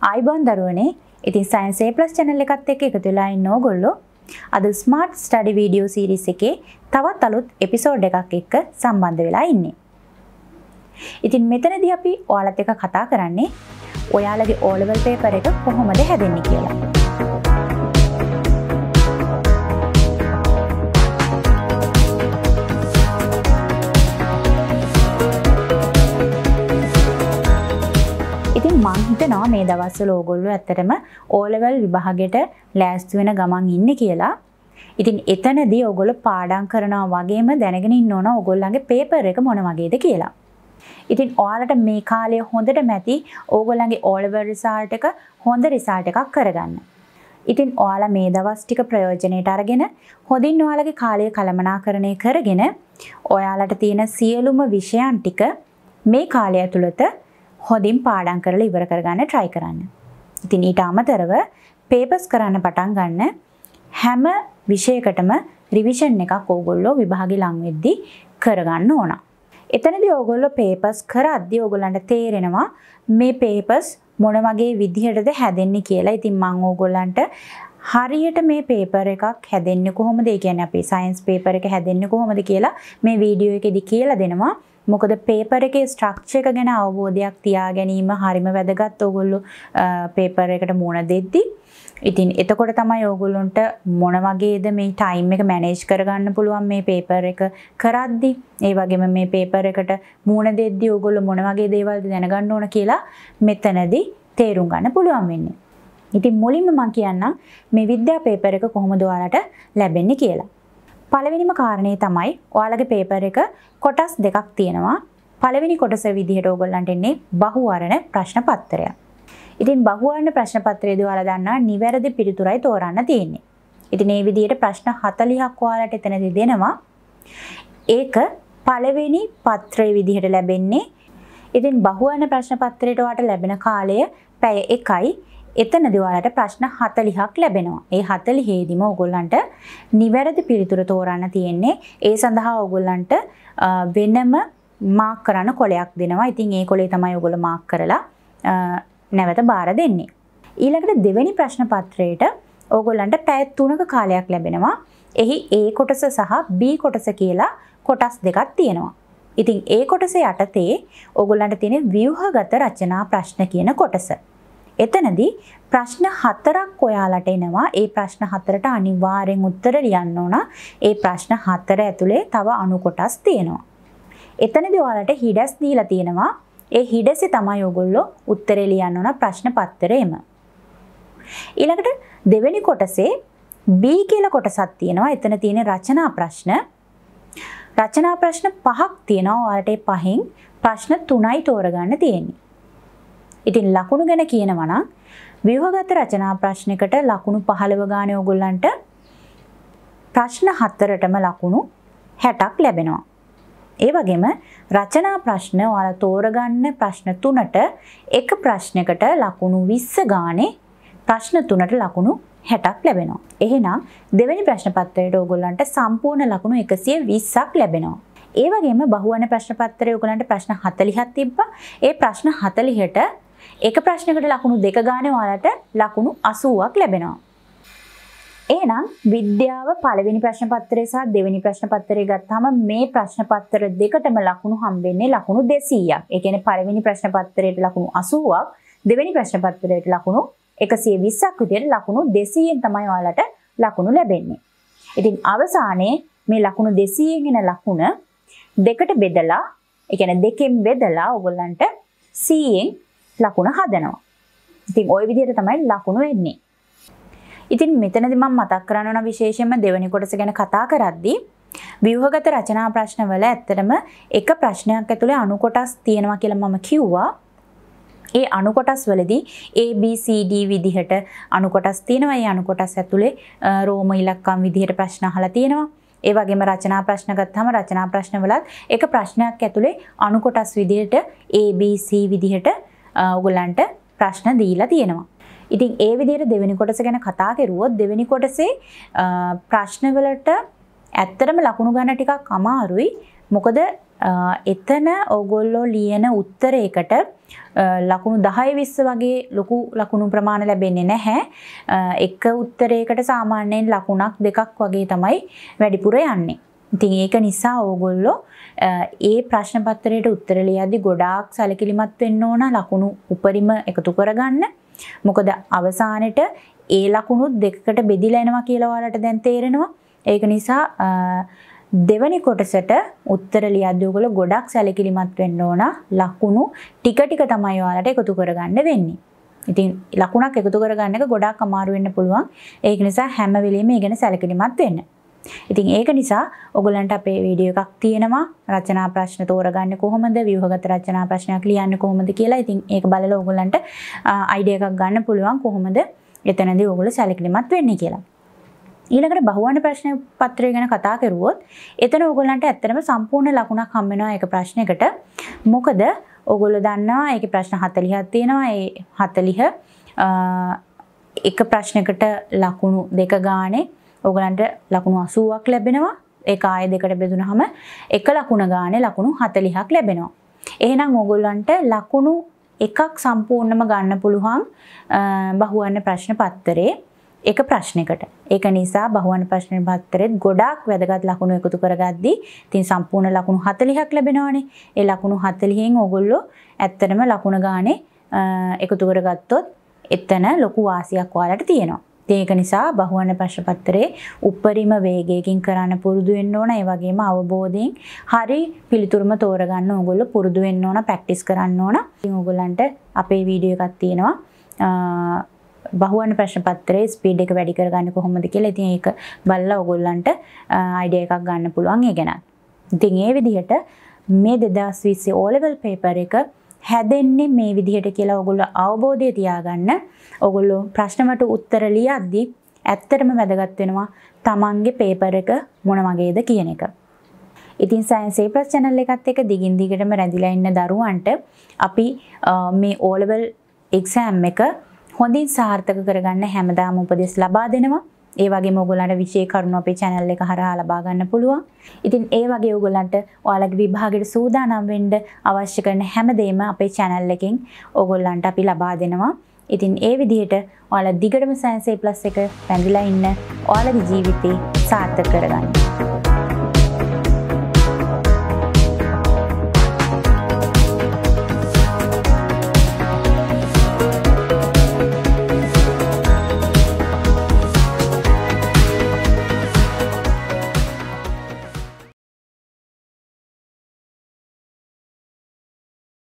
අයිබෝන් දරුවනේ ඉතින් සයින්සේ ප්ලස් චැනල් එකත් එක්ක එකතු වෙලා ඉන්න ඕගොල්ලෝ අද ස්මාර්ට් ස්ටඩි වීඩියෝ සීරීස් එකේ තවත් අලුත් එපිසෝඩ් එකක් එක්ක සම්බන්ධ වෙලා ඉන්නේ. ඉතින් මෙතනදී අපි ඔයාලත් එක්ක කතා කරන්නේ ඔයාලගේ ඕලෙවල් පේපර් එක කොහොමද හැදෙන්නේ කියලා. ඉතින් මං හිතනවා මේ දවස්වල ඕගොල්ලෝ ඇත්තටම ඕලෙවල් විභාගෙට ලෑස්ති වෙන ගමන් ඉන්නේ කියලා. ඉතින් එතනදී ඕගොල්ලෝ පාඩම් කරනවා වගේම දැනගෙන ඉන්න ඕන ඕගොල්ලන්ගේ පේපර් එක මොන වගේද කියලා. ඉතින් ඔයාලට මේ කාලය හොඳට මැති ඕගොල්ලන්ගේ ඕලෙවල් රිසල්ට් එක හොඳ රිසල්ට් එකක් කරගන්න. ඉතින් ඔයාලා මේ දවස් ටික ප්‍රයෝජනයට අරගෙන හොඳින් ඔයාලගේ කාලය කළමනාකරණය කරගෙන ඔයාලට තියෙන සියලුම විෂයන් ටික මේ කාලය තුළත හොඳින් පාඩම් කරලා ඉවර කරගන්න try කරන්න. ඉතින් ඊට අමතරව papers කරන්න පටන් ගන්න හැම විෂයකටම රිවිෂන් එකක් ඕගොල්ලෝ විභාගේ ලං වෙද්දී කරගන්න ඕන. එතනදී ඕගොල්ලෝ papers කරද්දී ඕගොල්ලන්ට තේරෙනවා මේ papers මොන වගේ විදිහටද හැදෙන්නේ කියලා. ඉතින් මම ඕගොල්ලන්ට හරියට මේ පේපර් එකක් හැදෙන්නේ කොහොමද? ඒ කියන්නේ අපේ සයන්ස් පේපර් එක හැදෙන්නේ කොහොමද කියලා මේ වීඩියෝ එකෙදි කියලා දෙනවා. මොකද පේපර් එකේ ස්ට්‍රක්චර් එක ගැන අවබෝධයක් තියා ගැනීම හරිම වැදගත්. ඕගොල්ලෝ පේපර් එකට මුණ දෙද්දී ඉතින් එතකොට තමයි ඕගොල්ලොන්ට මොන වගේද මේ ටයිම් එක මැනේජ් කරගන්න පුළුවන් මේ පේපර් එක කරද්දි. ඒ වගේම මේ පේපර් එකට මුණ දෙද්දී ඕගොල්ලෝ මොන වගේ දේවල්ද දැනගන්න ඕන කියලා මෙතනදී තේරුම් ගන්න පුළුවන් වෙන්නේ. ඉතින් මුලින්ම මම කියන්නම් මේ විද්‍යා පේපර් එක කොහොමද ඔයාලට ලැබෙන්නේ කියලා. පළවෙනිම කාරණය තමයි ඔයාලගේ පේපර් එක කොටස් දෙකක් තියෙනවා. පළවෙනි කොටස විදිහට ඕගොල්ලන්ට එන්නේ බහුවරණ ප්‍රශ්න පත්‍රය. ඉතින් බහුවරණ ප්‍රශ්න පත්‍රයේදී ඔයාලා දන්නා නිවැරදි පිළිතුරයි තෝරන්න තියෙන්නේ. ඉතින් මේ විදිහට ප්‍රශ්න 40ක් ඔයාලට එතනදී දෙනවා. ඒක පළවෙනි පත්‍රයේ විදිහට ලැබෙන්නේ. ඉතින් බහුවරණ ප්‍රශ්න පත්‍රයට ඔයාලට ලැබෙන කාලය පැය 1යි. එතනදී ඔයාලට ප්‍රශ්න 40ක් ලැබෙනවා. ඒ 40ෙදිම ඕගොල්ලන්ට නිවැරදි පිළිතුර තෝරන්න තියෙන්නේ. ඒ සඳහා ඕගොල්ලන්ට වෙනම මාක් කරන කොලයක් දෙනවා. ඉතින් ඒ කොලේ තමයි ඔයගොල්ලෝ මාක් කරලා නැවත බාර දෙන්නේ. ඊළඟට දෙවෙනි ප්‍රශ්න පත්‍රයට ඕගොල්ලන්ට පැය 3ක කාලයක් ලැබෙනවා. එහි A කොටස සහ B කොටස කියලා කොටස් දෙකක් තියෙනවා. ඉතින් ඒ කොටස යටතේ ඕගොල්ලන්ට තියෙන ව්‍යුහගත රචනා ප්‍රශ්න කියන කොටස. එතනදී ප්‍රශ්න හතරක් ඔයාලට එනවා. ඒ ප්‍රශ්න හතරට අනිවාර්යෙන් උත්තර ලියන්න ඕන. ඒ ප්‍රශ්න හතර ඇතුලේ තව අණු කොටස් තියෙනවා. එතනදී ඔයාලට හිඩැස් දීලා තියෙනවා. ඒ හිඩැසේ තමයි ඔයගොල්ලෝ උත්තරේ ලියන්න ඕන ප්‍රශ්න පත්‍රයේම. ඊළඟට දෙවෙනි කොටසේ B කියලා කොටසක් තියෙනවා. එතන තියෙන රචනා ප්‍රශ්න. රචනා ප්‍රශ්න පහක් තියෙනවා. ඔයාලට පහෙන් ප්‍රශ්න තුනයි තෝරගන්න තියෙන්නේ. ඉතින් ලකුණු ගැන කියනවා නම් ව්‍යුහගත රචනා ප්‍රශ්නයකට ලකුණු 15 ගානේ ඕගොල්ලන්ට ප්‍රශ්න හතරටම ලකුණු 60ක් ලැබෙනවා. ඒ වගේම රචනා ප්‍රශ්න ඔයාලා තෝරගන්න ප්‍රශ්න තුනට එක ප්‍රශ්නයකට ලකුණු 20 ගානේ ප්‍රශ්න තුනට ලකුණු 60ක් ලැබෙනවා. එහෙනම් දෙවැනි ප්‍රශ්න පත්‍රයට ඕගොල්ලන්ට සම්පූර්ණ ලකුණු 120ක් ලැබෙනවා. ඒ වගේම බහුවන ප්‍රශ්න පත්‍රයේ ඕගොල්ලන්ට ප්‍රශ්න 40ක් තිබ්බා. ඒ ප්‍රශ්න 40ට එක ප්‍රශ්නකට ලකුණු දෙක ගානේ ඔයාලට ලකුණු 80ක් ලැබෙනවා. එහෙනම් විද්‍යාව පළවෙනි ප්‍රශ්න පත්‍රය සහ දෙවෙනි ප්‍රශ්න පත්‍රය ගත්තාම මේ ප්‍රශ්න පත්‍ර දෙකටම ලකුණු හම්බෙන්නේ ලකුණු 200ක්. ඒ කියන්නේ පළවෙනි ප්‍රශ්න පත්‍රයට ලකුණු 80ක්, දෙවෙනි ප්‍රශ්න පත්‍රයට ලකුණු 120ක් විදිහට ලකුණු 200න් තමයි ඔයාලට ලකුණු ලැබෙන්නේ. ඉතින් අවසානයේ මේ ලකුණු 200 ගෙන ලකුණ දෙකට බෙදලා ඒ කියන්නේ දෙකෙන් බෙදලා ඔයගොල්ලන්ට 100න් ලකුණ හදනවා. ඉතින් ওই විදිහට තමයි ලකුණු වෙන්නේ. ඉතින් මෙතනදි මම මතක් කරන්න ඕන විශේෂයෙන්ම දෙවෙනි කොටස ගැන කතා කරද්දී ව්‍යුහගත රචනා ප්‍රශ්නවල ඇත්තටම එක ප්‍රශ්නයක් ඇතුලේ අණු කොටස් තියෙනවා කියලා මම කිව්වා. ඒ අණු කොටස් වලදී A B C D විදිහට අණු කොටස් තියෙනවා. ඒ අණු කොටස් ඇතුලේ රෝම ඉලක්කම් විදිහට ප්‍රශ්න අහලා තියෙනවා. ඒ වගේම රචනා ප්‍රශ්න ගත්තාම රචනා ප්‍රශ්න වලත් එක ප්‍රශ්නයක් ඇතුලේ අණු කොටස් විදිහට A B C විදිහට ඔගොල්ලන්ට ප්‍රශ්න දීලා තියෙනවා. ඉතින් ඒ විදිහට දෙවෙනි කොටස ගැන කතා කරුවොත් දෙවෙනි කොටසේ ප්‍රශ්නවලට ඇත්තටම ලකුණු ගන්න ටිකක් අමාරුයි. මොකද එතන ඕගොල්ලෝ ලියන උත්තරයකට ලකුණු 10 20 වගේ ලොකු ලකුණු ප්‍රමාණ ලැබෙන්නේ නැහැ. එක උත්තරයකට සාමාන්‍යයෙන් ලකුණක් දෙකක් වගේ තමයි වැඩිපුර යන්නේ. ඉතින් ඒක නිසා ඕගොල්ලෝ ඒ ප්‍රශ්න පත්‍රයට උත්තර ලියද්දි ගොඩාක් සැලකිලිමත් වෙන්න ඕන ලකුණු උපරිම එකතු කරගන්න. මොකද අවසානෙට ඒ ලකුණුත් දෙකකට බෙදිලා එනවා කියලා ඔයාලට දැන් තේරෙනවා. ඒක නිසා දෙවනි කොටසට උත්තර ලියද්දී ඔයගොල්ලෝ ගොඩක් සැලකිලිමත් වෙන්න ඕන ලකුණු ටික ටික තමයි ඔයාලට එකතු කරගන්න වෙන්නේ. ඉතින් ලකුණක් එකතු කරගන්න එක ගොඩක් අමාරු වෙන්න පුළුවන්. ඒක නිසා හැම වෙලෙම ඉගෙන සැලකිලිමත් වෙන්න. ඉතින් ඒක නිසා ඔගලන්ට අපේ වීඩියෝ එකක් තියෙනවා රචනා ප්‍රශ්න තෝරගන්න කොහොමද ව්‍යුහගත රචනා ප්‍රශ්නයක් ලියන්න කොහොමද කියලා. ඉතින් ඒක බලලා ඔගලන්ට අයිඩියා එකක් ගන්න පුළුවන් කොහොමද එතනදී ඔගොල්ලෝ සැලකිලිමත් වෙන්නේ කියලා. ඊළඟට බහුවන ප්‍රශ්න පත්‍රය ගැන කතා කරුවොත් එතන ඕගොල්ලන්ට ඇත්තටම සම්පූර්ණ ලකුණක් හම් වෙනවා ඒක ප්‍රශ්නයකට. මොකද ඕගොල්ලෝ දන්නවා ඒකේ ප්‍රශ්න 40ක් තියෙනවා. ඒ 40 එක ප්‍රශ්නයකට ලකුණු දෙක ගානේ ඕගලන්ට ලකුණු 80ක් ලැබෙනවා. ඒක ආය දෙකට බෙදුනහම එක ලකුණ ගානේ ලකුණු 40ක් ලැබෙනවා. එහෙනම් ඕගොල්ලන්ට ලකුණු එකක් සම්පූර්ණම ගන්න පුළුවන් බහුවන්න ප්‍රශ්න පත්තරේ එක ප්‍රශ්නයකට. ඒක නිසා බහුවන ප්‍රශ්න පත්තරෙත් ගොඩාක් වැදගත් ලකුණු එකතු කරගද්දී ඉතින් සම්පූර්ණ ලකුණු 40ක් ලැබෙනවනේ. ඒ ලකුණු 40න් ඕගොල්ලෝ ඇත්තටම ලකුණ ගානේ එකතු කරගත්තොත් එතන ලොකු වාසියක් ඔයාලට තියෙනවා. ඉතින් ඒක නිසා බහුවන පශපත්‍රයේ උපරිම වේගයකින් කරන්න පුරුදු වෙන්න ඕන. ඒ වගේම අවබෝධයෙන් හරි පිළිතුරුම තෝරගන්න ඕගොල්ලෝ පුරුදු වෙන්න ඕන, ප්‍රැක්ටිස් කරන්න ඕන. ඉතින් ඕගොල්ලන්ට අපේ වීඩියෝ එකක් තියෙනවා. බහුවන ප්‍රශ්න පත්‍රයේ ස්පීඩ් එක වැඩි කරගන්න කොහොමද කියලා. ඉතින් ඒක බලලා ඕගොල්ලන්ට අයිඩියා එකක් ගන්න පුළුවන් ඒ ගැන. ඉතින් ඒ විදිහට මේ 2020 O level paper එක හැදෙන්නේ මේ විදිහට කියලා ඔයගොල්ලෝ අවබෝධය තියාගන්න. ඔයගොල්ලෝ ප්‍රශ්නවලට උත්තර ලියද්දී ඇත්තටම වැදගත් වෙනවා තමන්ගේ පේපර් එක මොන වගේද කියන එක. ඉතින් සයන්ස් ඒප්ලස් channel එකත් එක්ක දිගින් දිගටම රැඳිලා ඉන්න දරුවන්ට අපි මේ O level exam එක හොඳින් සාර්ථක කරගන්න හැමදාම උපදෙස් ලබා දෙනවා. ඒ වගේ ඔයගොල්ලන්ට විශේෂ කරුණු අපේ channel එක හරහා ලබා ගන්න පුළුවන්. ඉතින් ඒ වගේ ඔයගොල්ලන්ට ඔයාලගේ විභාගයට සූදානම් වෙන්න අවශ්‍ය කරන හැමදේම අපේ channel එකෙන් ඔයගොල්ලන්ට අපි ලබා දෙනවා. ඉතින් ඒ විදිහට ඔයාලා දිගටම සයන්ස් A+ එක පැඳිලා ඉන්න ඔයාලගේ ජීවිතේ සාර්ථක කරගන්න.